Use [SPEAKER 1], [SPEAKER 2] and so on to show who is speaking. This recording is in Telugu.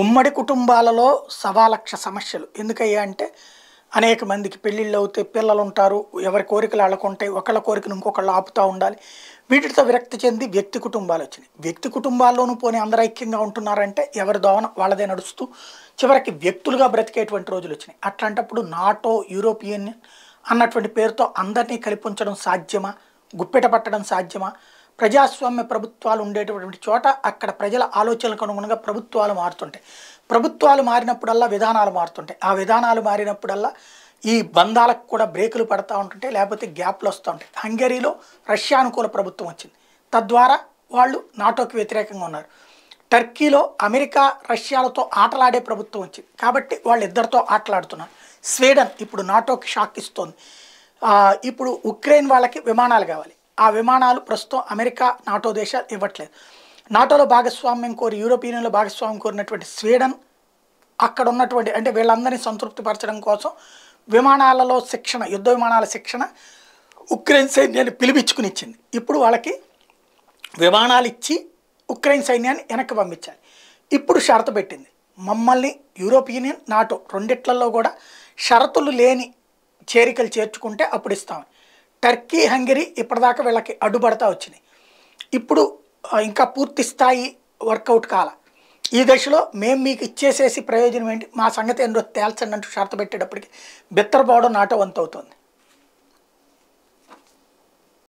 [SPEAKER 1] ఉమ్మడి కుటుంబాలలో సవాలక్ష సమస్యలు ఎందుకయ్యా అంటే అనేక మందికి పెళ్ళిళ్ళు అవుతాయి పిల్లలు ఉంటారు ఎవరి కోరికలు వాళ్ళకు ఉంటాయి ఒకళ్ళ కోరికను ఇంకొకళ్ళు ఆపుతూ ఉండాలి వీటితో విరక్తి చెంది వ్యక్తి కుటుంబాలు వచ్చినాయి వ్యక్తి కుటుంబాల్లోనూ పోనీ అందరూ ఐక్యంగా ఉంటున్నారంటే ఎవరి దోవన వాళ్ళదే నడుస్తూ చివరికి వ్యక్తులుగా బ్రతికేటువంటి రోజులు వచ్చినాయి అట్లాంటప్పుడు నాటో యూరోపియన్ అన్నటువంటి పేరుతో అందరినీ కలిపి ఉంచడం సాధ్యమా గుప్పెట పట్టడం సాధ్యమా ప్రజాస్వామ్య ప్రభుత్వాలు ఉండేటటువంటి చోట అక్కడ ప్రజల ఆలోచనలకు అనుగుణంగా ప్రభుత్వాలు మారుతుంటాయి ప్రభుత్వాలు మారినప్పుడల్లా విధానాలు మారుతుంటాయి ఆ విధానాలు మారినప్పుడల్లా ఈ బంధాలకు కూడా బ్రేకులు పడతా ఉంటుంటాయి లేకపోతే గ్యాప్లు వస్తూ ఉంటాయి హంగరీలో రష్యా అనుకూల ప్రభుత్వం వచ్చింది తద్వారా వాళ్ళు నాటోకి వ్యతిరేకంగా ఉన్నారు టర్కీలో అమెరికా రష్యాలతో ఆటలాడే ప్రభుత్వం వచ్చింది కాబట్టి ఇద్దరితో ఆటలాడుతున్నారు స్వీడన్ ఇప్పుడు నాటోకి షాక్ ఇస్తోంది ఇప్పుడు ఉక్రెయిన్ వాళ్ళకి విమానాలు కావాలి ఆ విమానాలు ప్రస్తుతం అమెరికా నాటో దేశాలు ఇవ్వట్లేదు నాటోలో భాగస్వామ్యం కోరి యూరోపియన్లో భాగస్వామ్యం కోరినటువంటి స్వీడన్ అక్కడ ఉన్నటువంటి అంటే వీళ్ళందరినీ సంతృప్తిపరచడం కోసం విమానాలలో శిక్షణ యుద్ధ విమానాల శిక్షణ ఉక్రెయిన్ సైన్యాన్ని పిలిపించుకుని ఇచ్చింది ఇప్పుడు వాళ్ళకి విమానాలు ఇచ్చి ఉక్రెయిన్ సైన్యాన్ని వెనక్కి పంపించాలి ఇప్పుడు షరతు పెట్టింది మమ్మల్ని యూరోపియన్ నాటో రెండిట్లలో కూడా షరతులు లేని చేరికలు చేర్చుకుంటే అప్పుడు ఇస్తామని టర్కీ హంగరీ ఇప్పటిదాకా వీళ్ళకి అడ్డుపడతా వచ్చినాయి ఇప్పుడు ఇంకా పూర్తి స్థాయి వర్కౌట్ కాల ఈ దశలో మేము మీకు ఇచ్చేసేసి ప్రయోజనం ఏంటి మా సంగతి ఎన్నో తేల్చండి అంటూ షరత పెట్టేటప్పటికి బిత్తరపోవడం నాటో వంతవుతుంది